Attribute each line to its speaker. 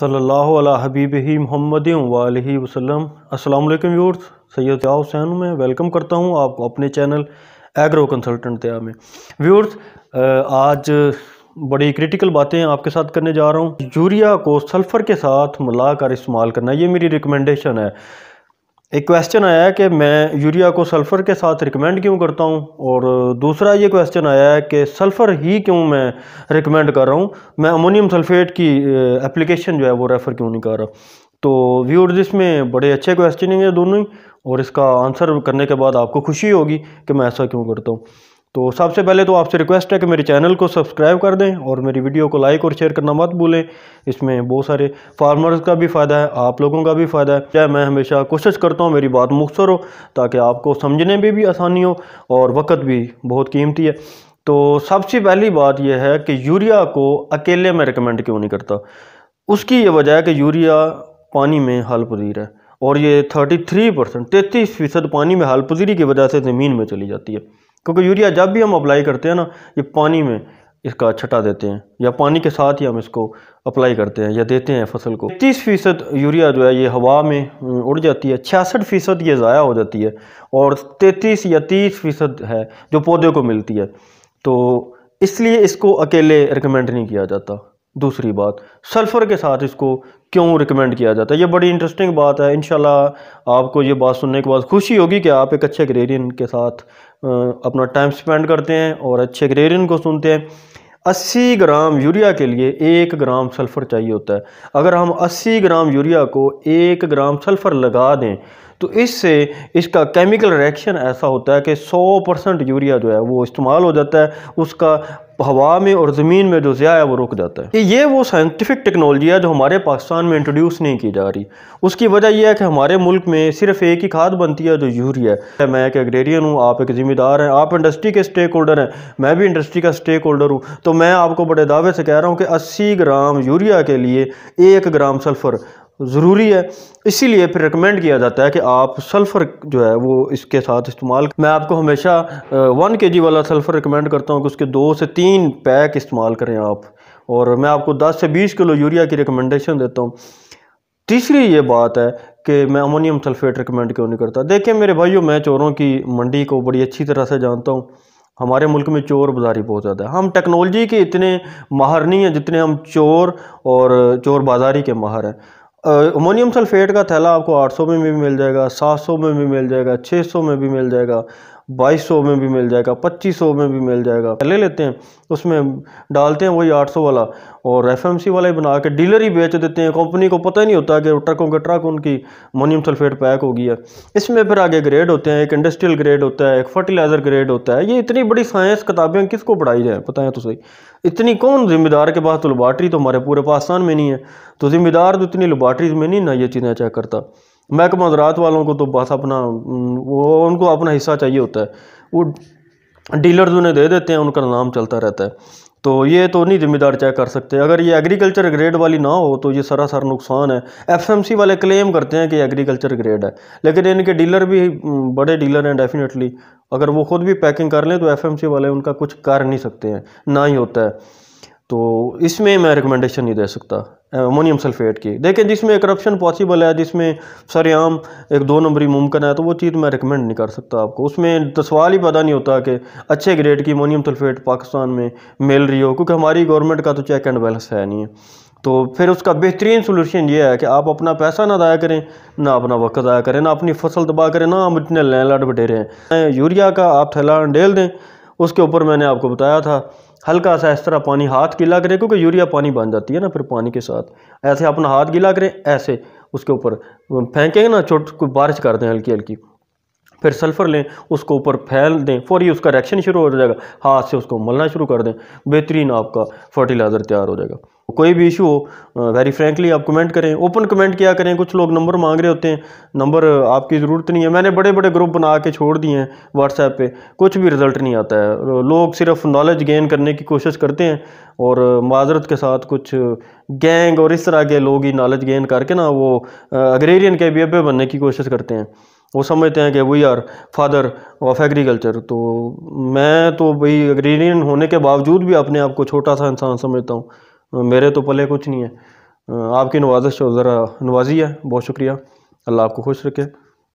Speaker 1: सल्ला हबीब ही मोहम्मद वाली वसलम अस्सलाम वालेकुम व्यूर्स सैयद जाओ हुसैन मैं वेलकम करता हूँ आपको अपने चैनल एग्रो कंसल्टेंट त्या में व्यूर्स आज बड़ी क्रिटिकल बातें आपके साथ करने जा रहा हूँ यूरिया को सल्फ़र के साथ मिला कर इस्तेमाल करना ये मेरी रिकमेंडेशन है एक क्वेश्चन आया है कि मैं यूरिया को सल्फ़र के साथ रिकमेंड क्यों करता हूँ और दूसरा ये क्वेश्चन आया है कि सल्फ़र ही क्यों मैं रिकमेंड कर रहा हूँ मैं अमोनियम सल्फ़ेट की एप्लीकेशन जो है वो रेफ़र क्यों नहीं कर रहा तो व्यूअर्स इसमें बड़े अच्छे क्वेश्चन हैं दोनों ही और इसका आंसर करने के बाद आपको खुशी होगी कि मैं ऐसा क्यों करता हूँ तो सबसे पहले तो आपसे रिक्वेस्ट है कि मेरे चैनल को सब्सक्राइब कर दें और मेरी वीडियो को लाइक और शेयर करना मत भूलें इसमें बहुत सारे फार्मर्स का भी फ़ायदा है आप लोगों का भी फ़ायदा है चाहे मैं हमेशा कोशिश करता हूँ मेरी बात मुख्तर हो ताकि आपको समझने में भी, भी आसानी हो और वक्त भी बहुत कीमती है तो सबसे पहली बात यह है कि यूरिया को अकेले में रिकमेंड क्यों नहीं करता उसकी ये वजह है कि यूरिया पानी में हल पजीर है और ये थ्री परसेंट तैंतीस फ़ीसद पानी में हल पजीरी की वजह से ज़मीन में चली जाती है क्योंकि यूरिया जब भी हम अप्लाई करते हैं ना ये पानी में इसका छटा देते हैं या पानी के साथ ही हम इसको अप्लाई करते हैं या देते हैं फसल को तीस फ़ीसद यूरिया जो है ये हवा में उड़ जाती है छियासठ फ़ीसद ये ज़ाया हो जाती है और तैंतीस या तीस फ़ीसद है जो पौधे को मिलती है तो इसलिए इसको अकेले रिकमेंड नहीं किया जाता दूसरी बात सल्फ़र के साथ इसको क्यों रिकमेंड किया जाता है ये बड़ी इंटरेस्टिंग बात है इन आपको ये बात सुनने के बाद खुशी होगी कि आप एक अच्छे ग्रेरियन के साथ अपना टाइम स्पेंड करते हैं और अच्छे ग्रेरियन को सुनते हैं 80 ग्राम यूरिया के लिए एक ग्राम सल्फ़र चाहिए होता है अगर हम 80 ग्राम यूरिया को एक ग्राम सल्फ़र लगा दें तो इससे इसका केमिकल रिएक्शन ऐसा होता है कि 100 परसेंट यूरिया जो है वो इस्तेमाल हो जाता है उसका हवा में और ज़मीन में जो ज़्याया है वो रुक जाता है ये वो साइंटिफिक टेक्नोलॉजी है जो हमारे पाकिस्तान में इंट्रोड्यूस नहीं की जा रही उसकी वजह यह है कि हमारे मुल्क में सिर्फ एक ही खाद बनती है जो यूरिया है मैं एक एग्रेरियन हूँ आप एक ज़िम्मेदार हैं आप इंडस्ट्री के स्टेक होल्डर हैं मैं भी इंडस्ट्री का स्टेक होल्डर हूँ तो मैं आपको बड़े दावे से कह रहा हूँ कि अस्सी ग्राम यूरिया के लिए एक ग्राम सल्फ़र ज़रूरी है इसीलिए फिर रिकमेंड किया जाता है कि आप सल्फ़र जो है वो इसके साथ इस्तेमाल मैं आपको हमेशा वन के जी वाला सल्फ़र रिकमेंड करता हूँ कि उसके दो से तीन पैक इस्तेमाल करें आप और मैं आपको दस से बीस किलो यूरिया की रिकमेंडेशन देता हूँ तीसरी ये बात है कि मैं अमोनियम सल्फ़ेट रिकमेंड क्यों नहीं करता देखिए मेरे भाइयों मैं चोरों की मंडी को बड़ी अच्छी तरह से जानता हूँ हमारे मुल्क में चोर बाजारी बहुत ज़्यादा है हम टेक्नोलॉजी के इतने माहर नहीं हैं जितने हम चोर और चोर बाजारी के माहर हैं अमोनियम सल्फेट का थैला आपको 800 में भी मिल जाएगा 700 में भी मिल जाएगा 600 में भी मिल जाएगा बाईस सौ में भी मिल जाएगा पच्चीस सौ में भी मिल जाएगा ले लेते हैं उसमें डालते हैं वही आठ सौ वाला और एफ एम सी वाला ही बना के डीलर ही बेच देते हैं कंपनी को पता ही नहीं होता कि ट्रकों के ट्रक उनकी मोनियम सल्फेट पैक हो गई है इसमें फिर आगे ग्रेड होते हैं एक इंडस्ट्रियल ग्रेड होता है एक फर्टिलाइज़र ग्रेड होता है ये इतनी बड़ी साइंस किताबें किसको पढ़ाई जाए है तो सही इतनी कौन जिम्मेदार के पास तो लेबार्ट्री तो हमारे पूरे पाकिस्तान में नहीं है तो जिम्मेदार तो इतनी लेबार्ट्रीज में नहीं ना ये चीज़ें चेक करता महकमा ज़रात वालों को तो बस अपना वो उनको अपना हिस्सा चाहिए होता है वो डीलर्स उन्हें दे देते हैं उनका नाम चलता रहता है तो ये तो नहीं जिम्मेदार चेक कर सकते अगर ये एग्रीकल्चर ग्रेड वाली ना हो तो ये सरासर नुकसान है एफएमसी वाले क्लेम करते हैं कि एग्रीकल्चर ग्रेड है लेकिन इनके डीलर भी बड़े डीलर हैं डेफिनेटली अगर वो ख़ुद भी पैकिंग कर लें तो एफएमसी वाले उनका कुछ कर नहीं सकते हैं ना ही होता है तो इसमें मैं रिकमेंडेशन नहीं दे सकता अमोनियम सल्फेट की देखें जिसमें करप्शन पॉसिबल है जिसमें सरेआम एक दो नंबरी मुमकिन है तो वो चीज़ मैं रिकमेंड नहीं कर सकता आपको उसमें तो सवाल ही पता नहीं होता कि अच्छे ग्रेड की अमोनियम सल्फेट पाकिस्तान में मिल रही हो क्योंकि हमारी गवर्नमेंट का तो चेक एंड बैलेंस है नहीं है तो फिर उसका बेहतरीन सोल्यूशन ये है कि आप अपना पैसा ना दाया करें ना अपना वक्त ज़ाया करें ना अपनी फसल दबा करें ना हम इतने लैंड बटेरे हैं यूरिया का आप थैलान डेल दें उसके ऊपर मैंने आपको बताया था हल्का सा इस तरह पानी हाथ गीला करें क्योंकि यूरिया पानी बन जाती है ना फिर पानी के साथ ऐसे अपना हाथ गीला करें ऐसे उसके ऊपर फेंकेंगे ना छोट बारिश कर दें हल्की हल्की फिर सल्फ़र लें उसको ऊपर फैल दें फौरी उसका रिएक्शन शुरू हो जाएगा हाथ से उसको मलना शुरू कर दें बेहतरीन आपका फर्टिलाइज़र तैयार हो जाएगा कोई भी इशू हो वेरी फ्रेंकली आप कमेंट करें ओपन कमेंट किया करें कुछ लोग नंबर मांग रहे होते हैं नंबर आपकी ज़रूरत नहीं है मैंने बड़े बड़े ग्रुप बना के छोड़ दिए हैं व्हाट्सएप पे कुछ भी रिज़ल्ट नहीं आता है लोग सिर्फ नॉलेज गेन करने की कोशिश करते हैं और माजरत के साथ कुछ गैंग और इस तरह के लोग ही नॉलेज गेन करके ना वो अग्रेरियन के बेबे बनने की कोशिश करते हैं वो समझते हैं कि we are father of agriculture तो मैं तो भाई अग्रेरियन होने के बावजूद भी अपने आप को छोटा सा इंसान समझता हूँ मेरे तो पले कुछ नहीं है आपकी नवाजिश तो ज़रा नवाजी है बहुत शुक्रिया अल्लाह आपको खुश रखे